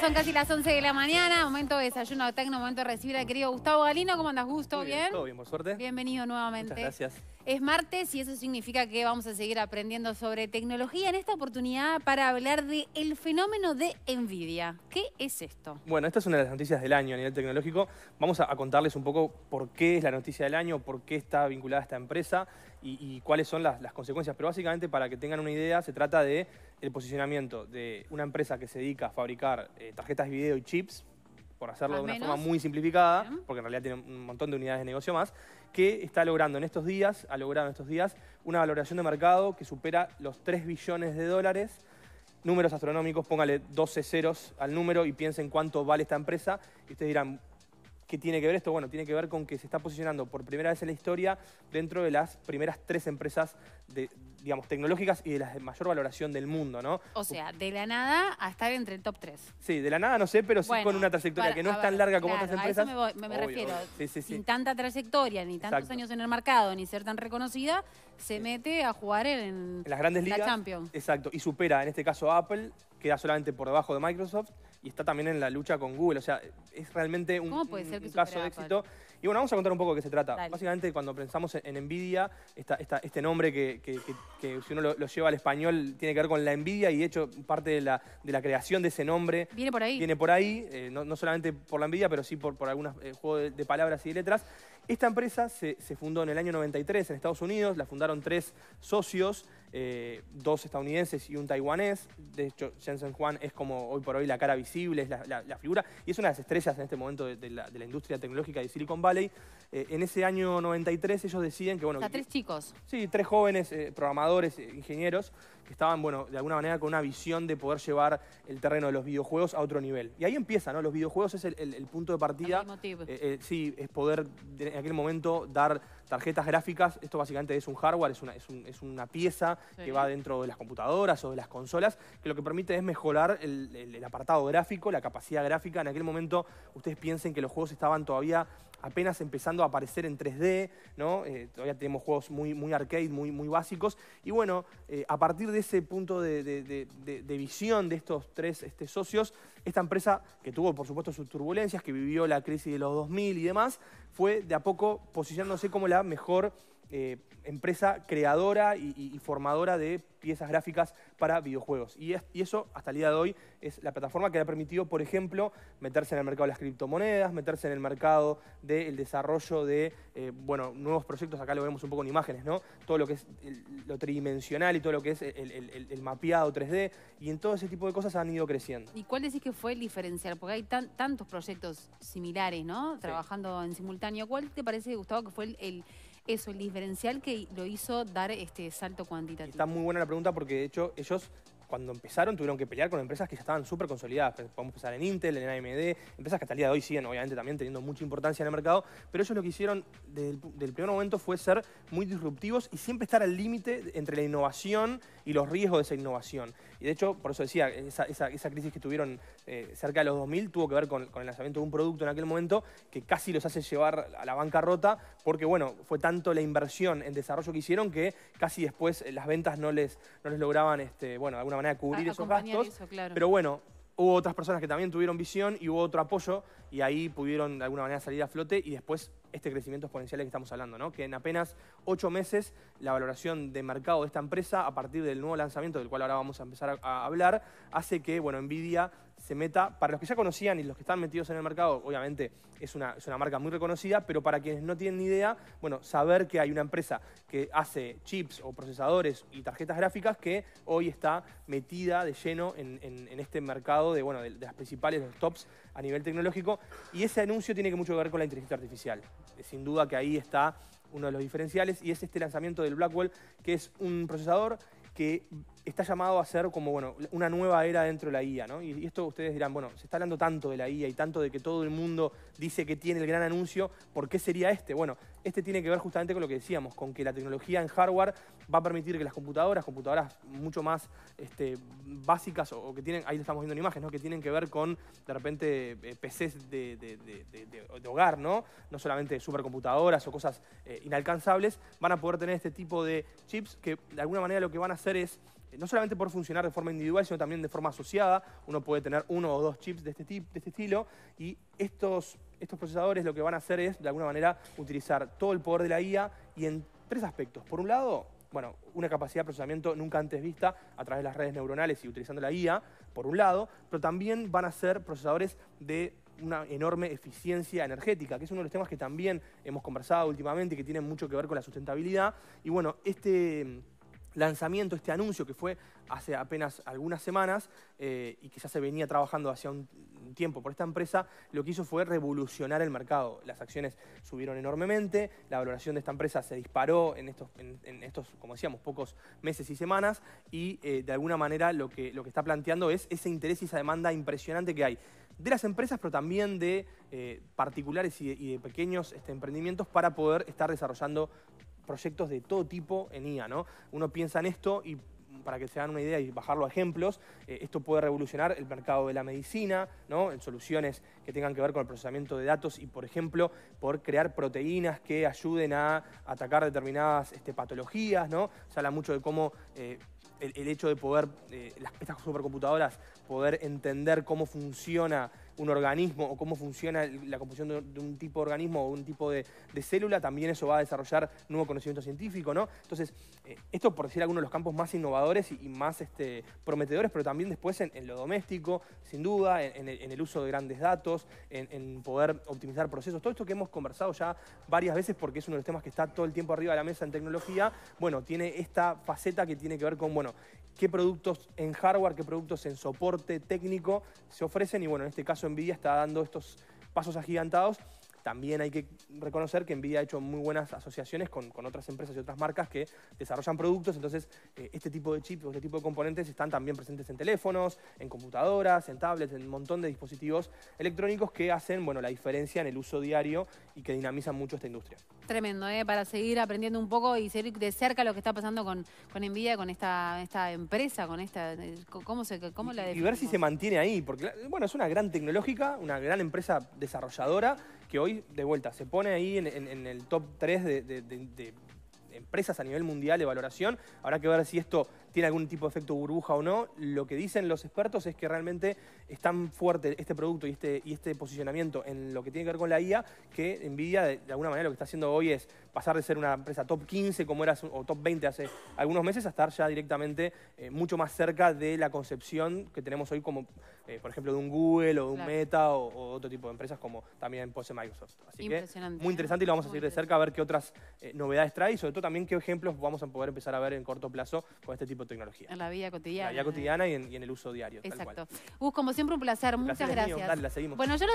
son casi las 11 de la mañana, momento de desayuno tecno, momento de recibir al querido Gustavo Galino. ¿Cómo andas, Gusto? bien, Todo bien, por suerte. Bienvenido nuevamente. Muchas gracias. Es martes y eso significa que vamos a seguir aprendiendo sobre tecnología en esta oportunidad para hablar del fenómeno de envidia. ¿Qué es esto? Bueno, esta es una de las noticias del año a nivel tecnológico. Vamos a, contarles un poco por qué es la noticia del año, por qué está vinculada esta empresa y, cuáles son las consecuencias. Pero básicamente, para que tengan una idea, se trata de el posicionamiento de una empresa que se dedica a fabricar eh, tarjetas de video y chips, por hacerlo de una forma muy simplificada, porque en realidad tiene un montón de unidades de negocio más, que está logrando en estos días, ha logrado en estos días, una valoración de mercado que supera los 3 billones de dólares. Números astronómicos, póngale 12 ceros al número y piensen cuánto vale esta empresa. Y ustedes dirán, ¿Qué tiene que ver esto? Bueno, tiene que ver con que se está posicionando por primera vez en la historia dentro de las primeras tres empresas de, digamos, tecnológicas y de las mayor valoración del mundo, ¿no? O sea, de la nada a estar entre el top 3. Sí, de la nada no sé, pero sí con una trayectoria que no es tan larga como otras empresas. A eso me, refiero. Sin tanta trayectoria, ni tantos años en el mercado, ni ser tan reconocida, se mete a jugar en, las grandes la Champions. Exacto, y supera en este caso Apple, queda solamente por debajo de Microsoft y está también en la lucha con Google. O sea, es realmente un, caso de éxito. Y bueno, vamos a contar un poco de qué se trata. Básicamente, cuando pensamos en NVIDIA, este nombre que, si uno lo, lleva al español tiene que ver con la envidia y de hecho parte de la, creación de ese nombre... Viene por ahí. Viene por ahí, eh, no, solamente por la envidia, pero sí por, por algunos eh, juegos de, palabras y de letras. Esta empresa se fundó en el año 93 en Estados Unidos, la fundaron tres socios eh, dos estadounidenses y un taiwanés. De hecho, Jensen Juan es como hoy por hoy la cara visible, es la, figura, y es una de las estrellas en este momento de, la, industria tecnológica de Silicon Valley. Eh, en ese año 93 ellos deciden que... bueno, o sea, tres chicos. Sí, tres jóvenes eh, programadores, ingenieros, que estaban, bueno, de alguna manera con una visión de poder llevar el terreno de los videojuegos a otro nivel. Y ahí empieza, ¿no? Los videojuegos es el, punto de partida. Eh, eh, sí, es poder en aquel momento dar tarjetas gráficas. Esto básicamente es un hardware, es una, es una pieza que va dentro de las computadoras o de las consolas, que lo que permite es mejorar el apartado gráfico, la capacidad gráfica. En aquel momento, ustedes piensen que los juegos estaban todavía apenas empezando a aparecer en 3D, ¿no? Eh, todavía tenemos juegos muy, muy arcade, muy, muy básicos. Y bueno, eh, a partir de ese punto de, visión de estos tres este, socios, esta empresa, que tuvo por supuesto sus turbulencias, que vivió la crisis de los 2000 y demás, fue de a poco posicionándose como la mejor eh, empresa creadora y, formadora de piezas gráficas para videojuegos. Y, eso, hasta el día de hoy, es la plataforma que le ha permitido, por ejemplo, meterse en el mercado de las criptomonedas, meterse en el mercado del desarrollo de eh, bueno, nuevos proyectos. Acá lo vemos un poco en imágenes, ¿no? Todo lo que es lo tridimensional y todo lo que es el, mapeado 3D. Y en todo ese tipo de cosas han ido creciendo. ¿Y cuál decís que fue el diferencial? Porque hay tantos proyectos similares, ¿no? Trabajando en simultáneo. ¿Cuál te parece, Gustavo, que fue el eso, el diferencial que lo hizo dar este salto cuantitativo. Está muy buena la pregunta porque de hecho ellos cuando empezaron tuvieron que pelear con empresas que ya estaban súper consolidadas. Pues, podemos pensar en Intel, en AMD, empresas que hasta el día de hoy siguen obviamente también teniendo mucha importancia en el mercado, pero ellos lo que hicieron desde el, primer momento fue ser muy disruptivos y siempre estar al límite entre la innovación y los riesgos de esa innovación. Y de hecho, por eso decía, esa, crisis que tuvieron eh, cerca de los 2000 tuvo que ver con, el lanzamiento de un producto en aquel momento que casi los hace llevar a la bancarrota porque, bueno, fue tanto la inversión en desarrollo que hicieron que casi después eh, las ventas no les, no les lograban, este, bueno, de alguna manera cubrir esos gastos. Pero bueno, hubo otras personas que también tuvieron visión y hubo otro apoyo y ahí pudieron de alguna manera salir a flote y después este crecimiento exponencial que estamos hablando, ¿no? que en apenas ocho meses la valoración de mercado de esta empresa a partir del nuevo lanzamiento del cual ahora vamos a empezar a, hablar hace que bueno, Nvidia se meta, para los que ya conocían y los que están metidos en el mercado, obviamente es una, marca muy reconocida, pero para quienes no tienen ni idea, bueno, saber que hay una empresa que hace chips o procesadores y tarjetas gráficas que hoy está metida de lleno en, este mercado de, bueno, de, las principales, de los tops a nivel tecnológico, y ese anuncio tiene que mucho que ver con la inteligencia artificial. Sin duda que ahí está uno de los diferenciales y es este lanzamiento del Blackwell, que es un procesador que está llamado a ser como, bueno, una nueva era dentro de la IA, ¿no? Y, esto ustedes dirán, bueno, se está hablando tanto de la IA y tanto de que todo el mundo dice que tiene el gran anuncio, ¿por qué sería este? Bueno, este tiene que ver justamente con lo que decíamos, con que la tecnología en hardware va a permitir que las computadoras, computadoras mucho más este, básicas o, que tienen, ahí estamos viendo imágenes, ¿no? Que tienen que ver con, de repente, eh, PCs de, hogar, ¿no? No solamente supercomputadoras o cosas eh, inalcanzables, van a poder tener este tipo de chips que de alguna manera lo que van a hacer es eh, no solamente por funcionar de forma individual, sino también de forma asociada. Uno puede tener uno o dos chips de este, tipo de este estilo y estos, estos procesadores lo que van a hacer es, de alguna manera, utilizar todo el poder de la IA y en tres aspectos. Por un lado, bueno, una capacidad de procesamiento nunca antes vista a través de las redes neuronales y utilizando la IA, por un lado, pero también van a ser procesadores de una enorme eficiencia energética, que es uno de los temas que también hemos conversado últimamente, y que tiene mucho que ver con la sustentabilidad. Y bueno, este lanzamiento, este anuncio que fue hace apenas algunas semanas eh, y que ya se venía trabajando hacía un tiempo por esta empresa, lo que hizo fue revolucionar el mercado. Las acciones subieron enormemente, la valoración de esta empresa se disparó en estos, en, estos como decíamos, pocos meses y semanas y eh, de alguna manera lo que, lo que está planteando es ese interés y esa demanda impresionante que hay de las empresas, pero también de eh, particulares y de, pequeños este, emprendimientos para poder estar desarrollando proyectos de todo tipo en IA, ¿no? Uno piensa en esto y para que se hagan una idea y bajarlo a ejemplos, eh, esto puede revolucionar el mercado de la medicina, ¿no? en soluciones que tengan que ver con el procesamiento de datos y, por ejemplo, por crear proteínas que ayuden a atacar determinadas este, patologías. ¿no? Se habla mucho de cómo eh, el, hecho de poder, eh, estas supercomputadoras, poder entender cómo funciona un organismo o cómo funciona la composición de, un tipo de organismo o un tipo de, célula, también eso va a desarrollar nuevo conocimiento científico, ¿no? Entonces, eh, esto por decir algunos de los campos más innovadores y, más este, prometedores, pero también después en, lo doméstico, sin duda, en, el uso de grandes datos, en, en poder optimizar procesos, todo esto que hemos conversado ya varias veces porque es uno de los temas que está todo el tiempo arriba de la mesa en tecnología, bueno, tiene esta faceta que tiene que ver con, bueno, qué productos en hardware, qué productos en soporte técnico se ofrecen. Y bueno, en este caso Nvidia está dando estos pasos agigantados. También hay que reconocer que Nvidia ha hecho muy buenas asociaciones con, otras empresas y otras marcas que desarrollan productos. Entonces, eh, este tipo de chips, este tipo de componentes están también presentes en teléfonos, en computadoras, en tablets, en un montón de dispositivos electrónicos que hacen bueno, la diferencia en el uso diario y que dinamizan mucho esta industria. Tremendo, ¿eh? para seguir aprendiendo un poco y seguir de cerca lo que está pasando con, con Nvidia, con esta, empresa, con esta. Eh, ¿Cómo, la Y ver si se mantiene ahí, porque bueno, es una gran tecnológica, una gran empresa desarrolladora que hoy, de vuelta, se pone ahí en, el top 3 de empresas a nivel mundial de valoración. Habrá que ver si esto tiene algún tipo de efecto burbuja o no. Lo que dicen los expertos es que realmente es tan fuerte este producto y este, y este posicionamiento en lo que tiene que ver con la IA que Nvidia, de alguna manera, lo que está haciendo hoy es pasar de ser una empresa top 15 como era o top 20 hace algunos meses a estar ya directamente eh, mucho más cerca de la concepción que tenemos hoy como, eh, por ejemplo, de un Google o de un Meta o, otro tipo de empresas como también posee Microsoft. Así que muy interesante y lo vamos a seguir de cerca a ver qué otras eh, novedades trae y sobre todo también qué ejemplos vamos a poder empezar a ver en corto plazo con este tipo de tecnología. En la vida cotidiana. En la vida cotidiana y en, el uso diario. Exacto. Gus, como siempre un placer. Muchas gracias. la seguimos. Bueno, yo